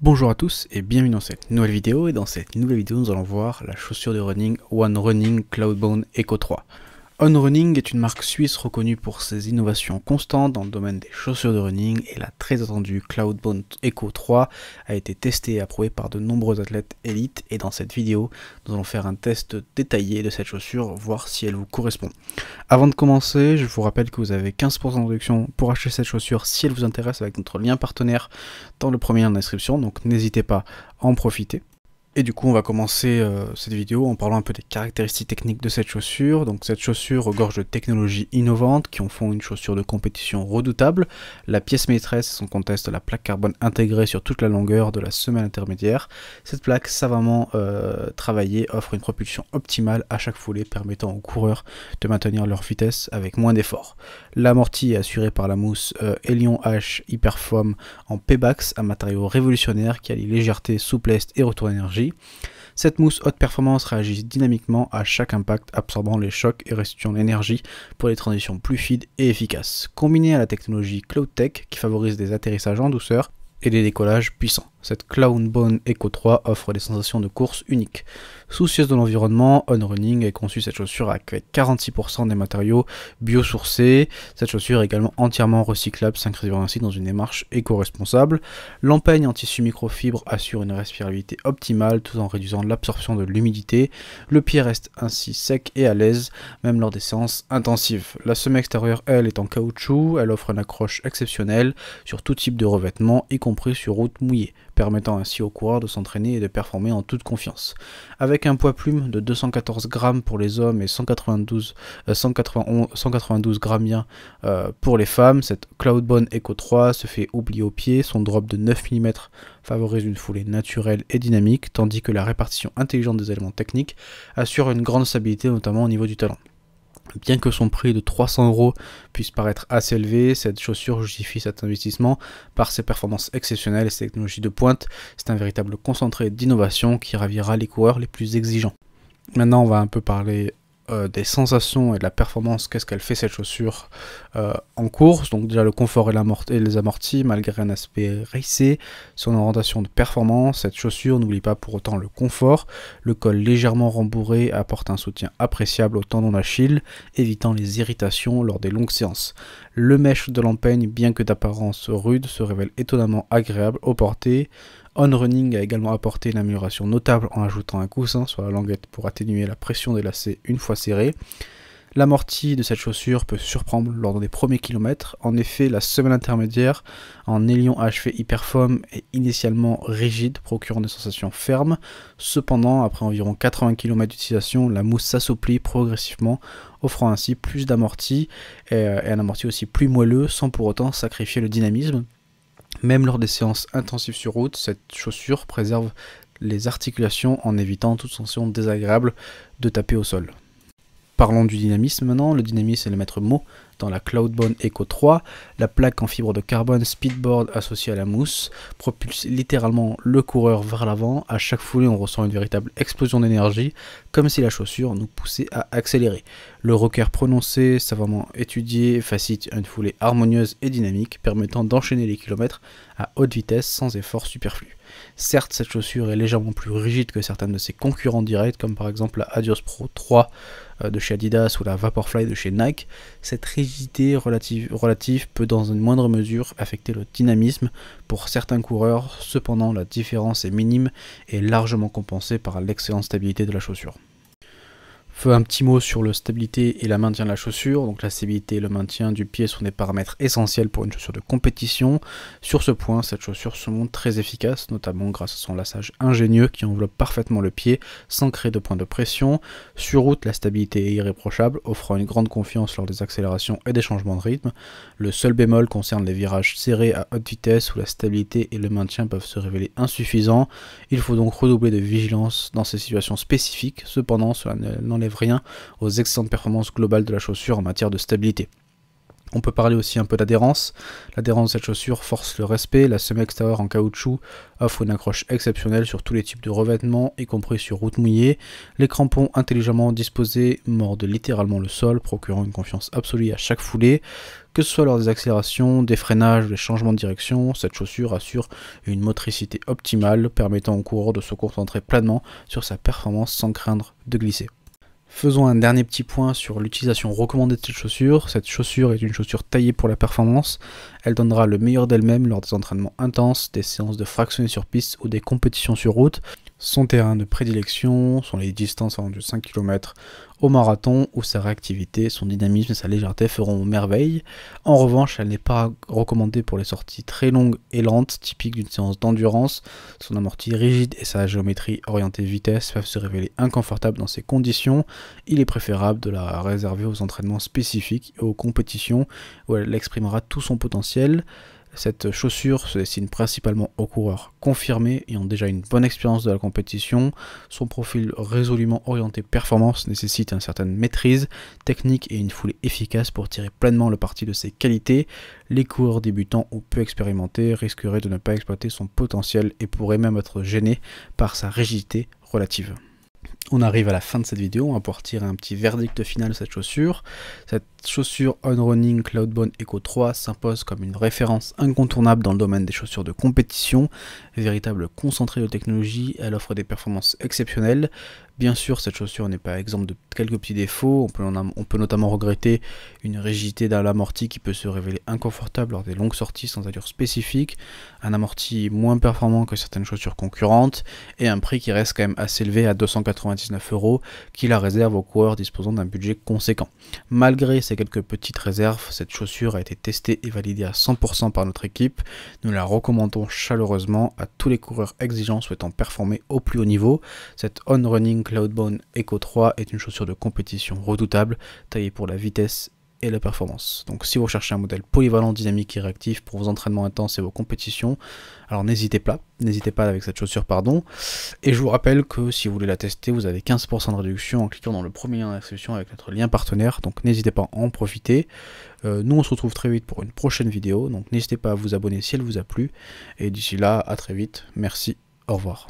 Bonjour à tous et bienvenue dans cette nouvelle vidéo et dans cette nouvelle vidéo nous allons voir la chaussure de running One Running Cloudbone Eco 3. On Running est une marque suisse reconnue pour ses innovations constantes dans le domaine des chaussures de running et la très attendue Cloudbound Echo 3 a été testée et approuvée par de nombreux athlètes élites et dans cette vidéo nous allons faire un test détaillé de cette chaussure, voir si elle vous correspond. Avant de commencer, je vous rappelle que vous avez 15% de réduction pour acheter cette chaussure si elle vous intéresse avec notre lien partenaire dans le premier lien description, donc n'hésitez pas à en profiter. Et du coup, on va commencer euh, cette vidéo en parlant un peu des caractéristiques techniques de cette chaussure. Donc cette chaussure regorge de technologies innovantes qui en font une chaussure de compétition redoutable. La pièce maîtresse son conteste la plaque carbone intégrée sur toute la longueur de la semelle intermédiaire. Cette plaque savamment euh, travaillée offre une propulsion optimale à chaque foulée permettant aux coureurs de maintenir leur vitesse avec moins d'efforts. L'amorti est assuré par la mousse euh, H Hyperfoam en P-Bax, un matériau révolutionnaire qui allie légèreté, souplesse et retour d'énergie cette mousse haute performance réagit dynamiquement à chaque impact, absorbant les chocs et restituant l'énergie pour des transitions plus fides et efficaces. Combinée à la technologie CloudTech qui favorise des atterrissages en douceur et des décollages puissants. Cette Clownbone Eco 3 offre des sensations de course uniques. Soucieuse de l'environnement, On Running a conçu cette chaussure avec 46% des matériaux biosourcés. Cette chaussure est également entièrement recyclable, s'inscrivant ainsi dans une démarche éco-responsable. L'empeigne en tissu microfibre assure une respirabilité optimale tout en réduisant l'absorption de l'humidité. Le pied reste ainsi sec et à l'aise, même lors des séances intensives. La semelle extérieure, elle, est en caoutchouc. Elle offre une accroche exceptionnelle sur tout type de revêtement, y compris sur route mouillée permettant ainsi au coureur de s'entraîner et de performer en toute confiance. Avec un poids plume de 214 grammes pour les hommes et 192, euh, grammes euh, pour les femmes, cette Cloudbone Echo 3 se fait oublier au pied, son drop de 9 mm favorise une foulée naturelle et dynamique, tandis que la répartition intelligente des éléments techniques assure une grande stabilité, notamment au niveau du talent. Bien que son prix de 300 euros puisse paraître assez élevé, cette chaussure justifie cet investissement par ses performances exceptionnelles et ses technologies de pointe. C'est un véritable concentré d'innovation qui ravira les coureurs les plus exigeants. Maintenant, on va un peu parler euh, des sensations et de la performance, qu'est-ce qu'elle fait cette chaussure euh, en course. Donc déjà le confort et, les amortis, malgré un aspect racé, son orientation de performance, cette chaussure n'oublie pas pour autant le confort. Le col légèrement rembourré apporte un soutien appréciable au tendon d'Achille, évitant les irritations lors des longues séances. Le mèche de l'empeigne, bien que d'apparence rude, se révèle étonnamment agréable au porté on Running a également apporté une amélioration notable en ajoutant un coussin sur la languette pour atténuer la pression des lacets une fois serrés. L'amorti de cette chaussure peut surprendre lors des premiers kilomètres. En effet, la semelle intermédiaire en nylon HF Hyperfoam est initialement rigide, procurant des sensations fermes. Cependant, après environ 80 km d'utilisation, la mousse s'assouplit progressivement, offrant ainsi plus d'amorti euh, et un amorti aussi plus moelleux sans pour autant sacrifier le dynamisme. Même lors des séances intensives sur route, cette chaussure préserve les articulations en évitant toute sensation désagréable de taper au sol. Parlons du dynamisme maintenant. Le dynamisme est le maître mot dans la Cloudbone Eco 3, la plaque en fibre de carbone speedboard associée à la mousse propulse littéralement le coureur vers l'avant, à chaque foulée on ressent une véritable explosion d'énergie, comme si la chaussure nous poussait à accélérer. Le rocker prononcé, savamment étudié, facilite une foulée harmonieuse et dynamique, permettant d'enchaîner les kilomètres à haute vitesse sans effort superflu. Certes, cette chaussure est légèrement plus rigide que certaines de ses concurrents directs, comme par exemple la Adios Pro 3 euh, de chez Adidas ou la Vaporfly de chez Nike, cette rigidité relative, relative peut dans une moindre mesure affecter le dynamisme pour certains coureurs, cependant la différence est minime et largement compensée par l'excellente stabilité de la chaussure un petit mot sur le stabilité et la maintien de la chaussure. Donc la stabilité et le maintien du pied sont des paramètres essentiels pour une chaussure de compétition. Sur ce point, cette chaussure se montre très efficace, notamment grâce à son lassage ingénieux qui enveloppe parfaitement le pied sans créer de points de pression. Sur route, la stabilité est irréprochable, offrant une grande confiance lors des accélérations et des changements de rythme. Le seul bémol concerne les virages serrés à haute vitesse où la stabilité et le maintien peuvent se révéler insuffisants. Il faut donc redoubler de vigilance dans ces situations spécifiques. Cependant, cela n'enlève rien aux excellentes performances globales de la chaussure en matière de stabilité. On peut parler aussi un peu d'adhérence. L'adhérence de cette chaussure force le respect. La semelle extérieure en caoutchouc offre une accroche exceptionnelle sur tous les types de revêtements, y compris sur route mouillée. Les crampons intelligemment disposés mordent littéralement le sol, procurant une confiance absolue à chaque foulée. Que ce soit lors des accélérations, des freinages, des changements de direction, cette chaussure assure une motricité optimale, permettant au coureur de se concentrer pleinement sur sa performance sans craindre de glisser. Faisons un dernier petit point sur l'utilisation recommandée de cette chaussure. Cette chaussure est une chaussure taillée pour la performance. Elle donnera le meilleur d'elle-même lors des entraînements intenses, des séances de fractionnés sur piste ou des compétitions sur route. Son terrain de prédilection sont les distances allant de 5 km au marathon où sa réactivité, son dynamisme et sa légèreté feront merveille. En revanche, elle n'est pas recommandée pour les sorties très longues et lentes, typiques d'une séance d'endurance. Son amorti rigide et sa géométrie orientée vitesse peuvent se révéler inconfortables dans ces conditions. Il est préférable de la réserver aux entraînements spécifiques et aux compétitions où elle exprimera tout son potentiel cette chaussure se destine principalement aux coureurs confirmés ayant déjà une bonne expérience de la compétition. Son profil résolument orienté performance nécessite une certaine maîtrise technique et une foulée efficace pour tirer pleinement le parti de ses qualités. Les coureurs débutants ou peu expérimentés risqueraient de ne pas exploiter son potentiel et pourraient même être gênés par sa rigidité relative. On arrive à la fin de cette vidéo, on va pouvoir tirer un petit verdict final de cette chaussure. Cette chaussure On Running Cloudbone Echo 3 s'impose comme une référence incontournable dans le domaine des chaussures de compétition. Véritable concentré de technologie, elle offre des performances exceptionnelles, Bien sûr, cette chaussure n'est pas exemple de quelques petits défauts. On peut, on peut notamment regretter une rigidité d'un amorti qui peut se révéler inconfortable lors des longues sorties sans allure spécifique, un amorti moins performant que certaines chaussures concurrentes, et un prix qui reste quand même assez élevé à 299 euros, qui la réserve aux coureurs disposant d'un budget conséquent. Malgré ces quelques petites réserves, cette chaussure a été testée et validée à 100% par notre équipe. Nous la recommandons chaleureusement à tous les coureurs exigeants souhaitant performer au plus haut niveau. Cette on-running Cloudbone Eco 3 est une chaussure de compétition redoutable, taillée pour la vitesse et la performance. Donc si vous recherchez un modèle polyvalent, dynamique et réactif pour vos entraînements intenses et vos compétitions, alors n'hésitez pas, n'hésitez pas avec cette chaussure pardon. Et je vous rappelle que si vous voulez la tester, vous avez 15% de réduction en cliquant dans le premier lien d'inscription avec notre lien partenaire, donc n'hésitez pas à en profiter. Euh, nous on se retrouve très vite pour une prochaine vidéo, donc n'hésitez pas à vous abonner si elle vous a plu. Et d'ici là, à très vite, merci, au revoir.